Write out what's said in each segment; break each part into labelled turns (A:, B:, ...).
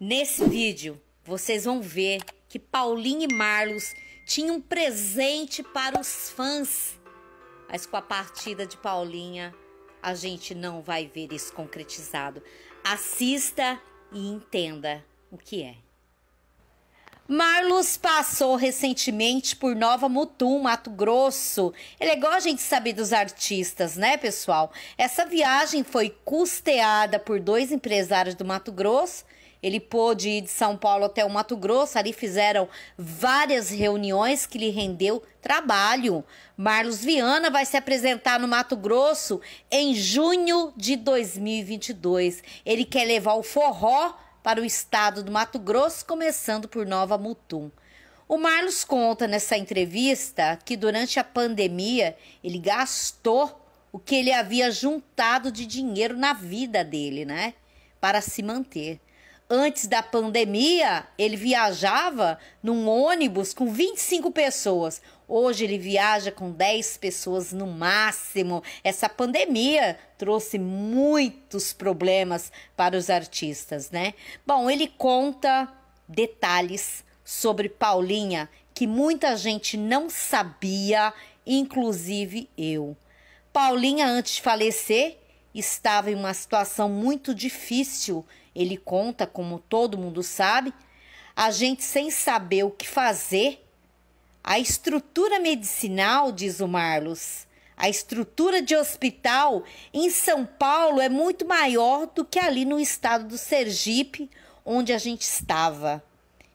A: Nesse vídeo, vocês vão ver que Paulinho e Marlos tinham um presente para os fãs. Mas com a partida de Paulinha, a gente não vai ver isso concretizado. Assista e entenda o que é. Marlos passou recentemente por Nova Mutum, Mato Grosso. É legal a gente saber dos artistas, né, pessoal? Essa viagem foi custeada por dois empresários do Mato Grosso ele pôde ir de São Paulo até o Mato Grosso, ali fizeram várias reuniões que lhe rendeu trabalho. Marlos Viana vai se apresentar no Mato Grosso em junho de 2022. Ele quer levar o forró para o estado do Mato Grosso, começando por Nova Mutum. O Marlos conta nessa entrevista que durante a pandemia ele gastou o que ele havia juntado de dinheiro na vida dele, né? Para se manter antes da pandemia, ele viajava num ônibus com 25 pessoas. Hoje ele viaja com 10 pessoas no máximo. Essa pandemia trouxe muitos problemas para os artistas, né? Bom, ele conta detalhes sobre Paulinha que muita gente não sabia, inclusive eu. Paulinha, antes de falecer, estava em uma situação muito difícil ele conta, como todo mundo sabe, a gente sem saber o que fazer. A estrutura medicinal, diz o Marlos, a estrutura de hospital em São Paulo é muito maior do que ali no estado do Sergipe, onde a gente estava.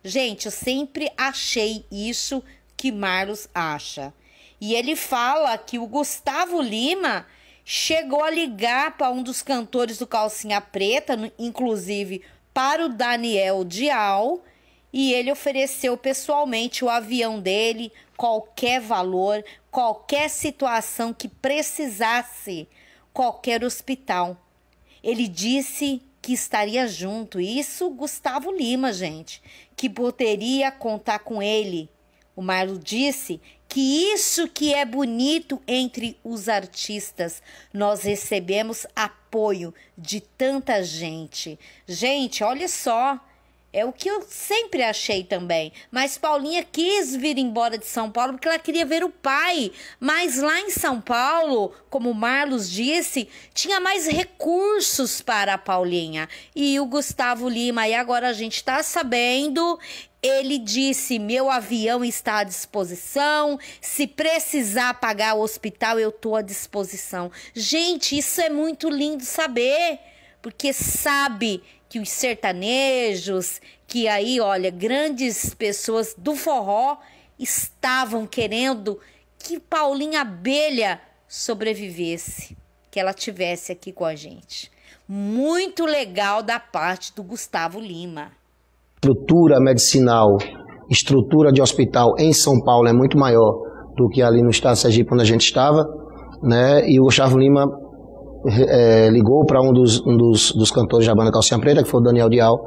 A: Gente, eu sempre achei isso que Marlos acha. E ele fala que o Gustavo Lima chegou a ligar para um dos cantores do Calcinha Preta, inclusive para o Daniel Dial, e ele ofereceu pessoalmente o avião dele, qualquer valor, qualquer situação que precisasse, qualquer hospital. Ele disse que estaria junto, isso Gustavo Lima, gente, que poderia contar com ele. O Marlo disse que isso que é bonito entre os artistas. Nós recebemos apoio de tanta gente. Gente, olha só. É o que eu sempre achei também. Mas Paulinha quis vir embora de São Paulo porque ela queria ver o pai. Mas lá em São Paulo, como Marlos disse, tinha mais recursos para a Paulinha. E o Gustavo Lima, e agora a gente está sabendo, ele disse: meu avião está à disposição. Se precisar pagar o hospital, eu estou à disposição. Gente, isso é muito lindo saber, porque sabe que os sertanejos, que aí, olha, grandes pessoas do forró estavam querendo que Paulinha Abelha sobrevivesse, que ela tivesse aqui com a gente. Muito legal da parte do Gustavo
B: Lima. Estrutura medicinal, estrutura de hospital em São Paulo é muito maior do que ali no estado de Sergipe quando a gente estava, né? E o Gustavo Lima é, ligou para um, dos, um dos, dos, cantores da banda Calcinha Preta, que foi o Daniel Dial,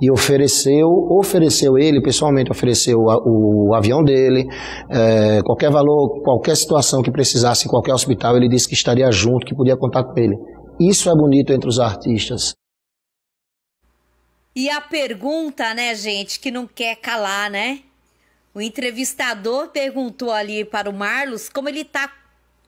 B: e ofereceu, ofereceu ele, pessoalmente ofereceu o, o avião dele, é, qualquer valor, qualquer situação que precisasse qualquer hospital, ele disse que estaria junto, que podia contar com ele. Isso é bonito entre os artistas.
A: E a pergunta, né, gente, que não quer calar, né? O entrevistador perguntou ali para o Marlos como ele está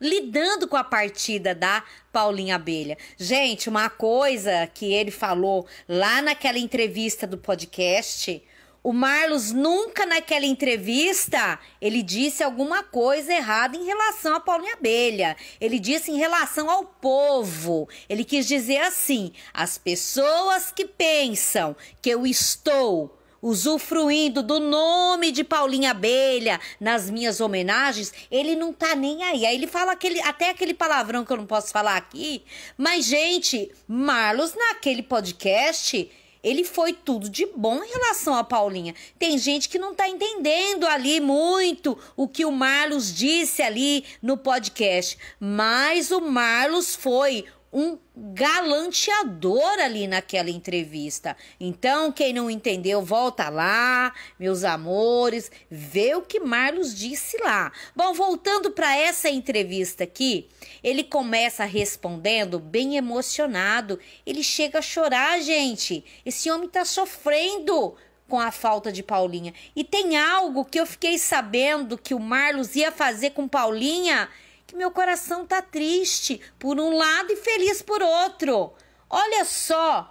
A: lidando com a partida da Paulinha Abelha. Gente, uma coisa que ele falou lá naquela entrevista do podcast. O Marlos nunca naquela entrevista ele disse alguma coisa errada em relação a Paulinha Abelha. Ele disse em relação ao povo. Ele quis dizer assim: as pessoas que pensam que eu estou usufruindo do nome de Paulinha Abelha nas minhas homenagens, ele não tá nem aí. Aí ele fala aquele, até aquele palavrão que eu não posso falar aqui. Mas, gente, Marlos, naquele podcast, ele foi tudo de bom em relação a Paulinha. Tem gente que não tá entendendo ali muito o que o Marlos disse ali no podcast. Mas o Marlos foi um galanteador ali naquela entrevista. Então, quem não entendeu, volta lá, meus amores, vê o que Marlos disse lá. Bom, voltando para essa entrevista aqui, ele começa respondendo bem emocionado. Ele chega a chorar, gente. Esse homem tá sofrendo com a falta de Paulinha. E tem algo que eu fiquei sabendo que o Marlos ia fazer com Paulinha meu coração tá triste por um lado e feliz por outro. Olha só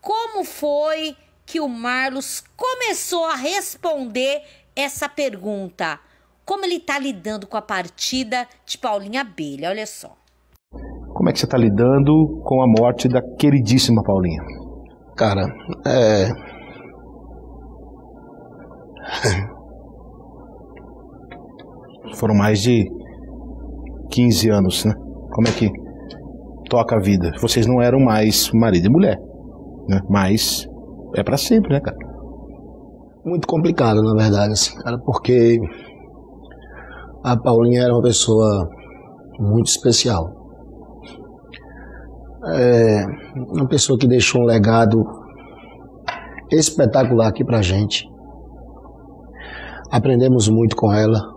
A: como foi que o Marlos começou a responder essa pergunta. Como ele tá lidando com a partida de Paulinha Abelha? Olha só.
B: Como é que você tá lidando com a morte da queridíssima Paulinha? Cara, é. Foram mais de 15 anos, né? Como é que toca a vida? Vocês não eram mais marido e mulher, né? Mas é para sempre, né, cara? Muito complicado, na verdade, assim, cara, porque a Paulinha era uma pessoa muito especial. É uma pessoa que deixou um legado espetacular aqui pra gente. Aprendemos muito com ela.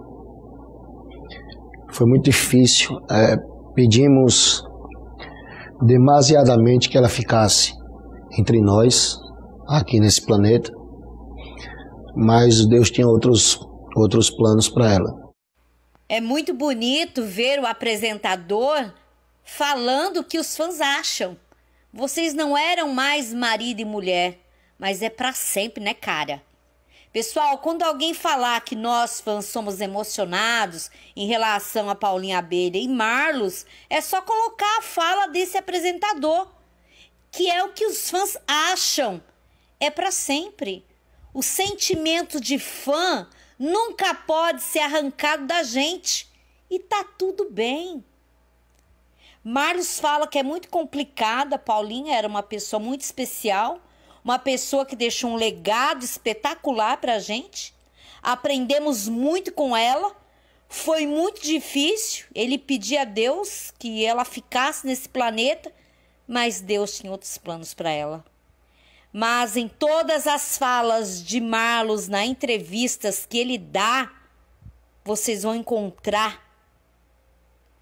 B: Foi muito difícil. É, pedimos demasiadamente que ela ficasse entre nós, aqui nesse planeta, mas Deus tinha outros, outros planos para ela.
A: É muito bonito ver o apresentador falando o que os fãs acham. Vocês não eram mais marido e mulher, mas é para sempre, né, cara? Pessoal, quando alguém falar que nós fãs somos emocionados em relação a Paulinha Abelha e Marlos, é só colocar a fala desse apresentador, que é o que os fãs acham. É para sempre. O sentimento de fã nunca pode ser arrancado da gente. E tá tudo bem. Marlos fala que é muito complicada, Paulinha era uma pessoa muito especial uma pessoa que deixou um legado espetacular para a gente. Aprendemos muito com ela. Foi muito difícil. Ele pedia a Deus que ela ficasse nesse planeta, mas Deus tinha outros planos para ela. Mas em todas as falas de Marlos, nas entrevistas que ele dá, vocês vão encontrar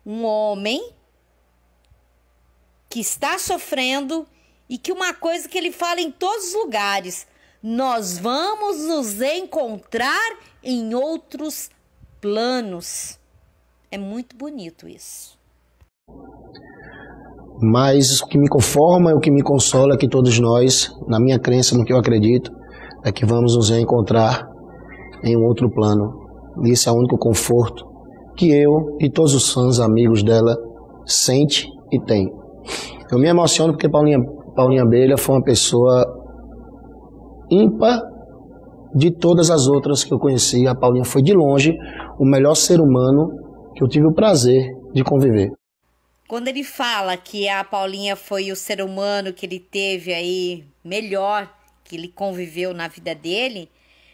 A: um homem que está sofrendo e que uma coisa que ele fala em todos os lugares: nós vamos nos encontrar em outros planos. É muito bonito isso.
B: Mas o que me conforma e o que me consola é que todos nós, na minha crença, no que eu acredito, é que vamos nos encontrar em um outro plano. E é o único conforto que eu e todos os fãs amigos dela sente e tem. Eu me emociono porque Paulinha Paulinho Abelha foi uma pessoa ímpar de todas as outras que eu conheci. A Paulinha foi de longe o melhor ser humano que eu tive o prazer de conviver.
A: Quando ele fala que a Paulinha foi o ser humano que ele teve aí melhor, que ele conviveu na vida dele,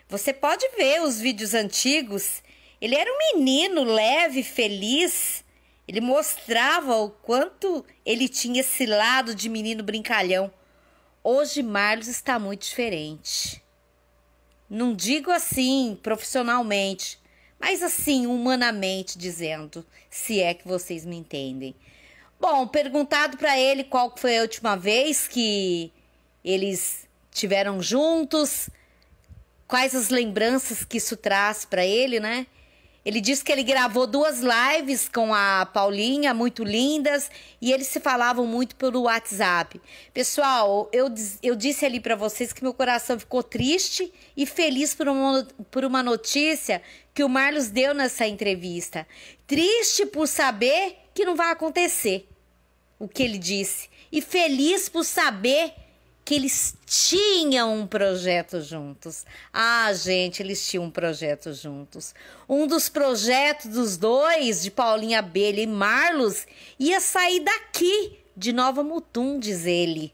A: você pode ver os vídeos antigos. Ele era um menino leve, feliz, ele mostrava o quanto ele tinha esse lado de menino brincalhão. Hoje Marlos está muito diferente. Não digo assim profissionalmente, mas assim humanamente dizendo, se é que vocês me entendem. Bom, perguntado para ele qual foi a última vez que eles tiveram juntos, quais as lembranças que isso traz para ele, né? Ele disse que ele gravou duas lives com a Paulinha, muito lindas, e eles se falavam muito pelo WhatsApp. Pessoal, eu, eu disse ali para vocês que meu coração ficou triste e feliz por uma, por uma notícia que o Marlos deu nessa entrevista. Triste por saber que não vai acontecer o que ele disse, e feliz por saber que eles tinham um projeto juntos. Ah, gente, eles tinham um projeto juntos. Um dos projetos dos dois, de Paulinha Abelha e Marlos, ia sair daqui, de Nova Mutum, diz ele.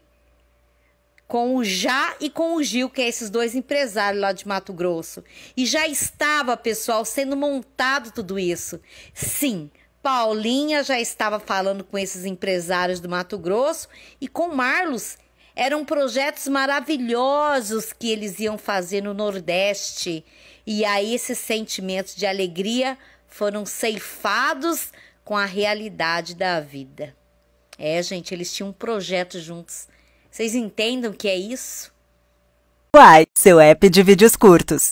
A: Com o Já e com o Gil, que é esses dois empresários lá de Mato Grosso. E já estava, pessoal, sendo montado tudo isso. Sim, Paulinha já estava falando com esses empresários do Mato Grosso e com Marlos eram projetos maravilhosos que eles iam fazer no Nordeste. E aí esses sentimentos de alegria foram ceifados com a realidade da vida. É, gente, eles tinham um projeto juntos. Vocês entendam o que é isso?
B: Uai, seu app de vídeos curtos.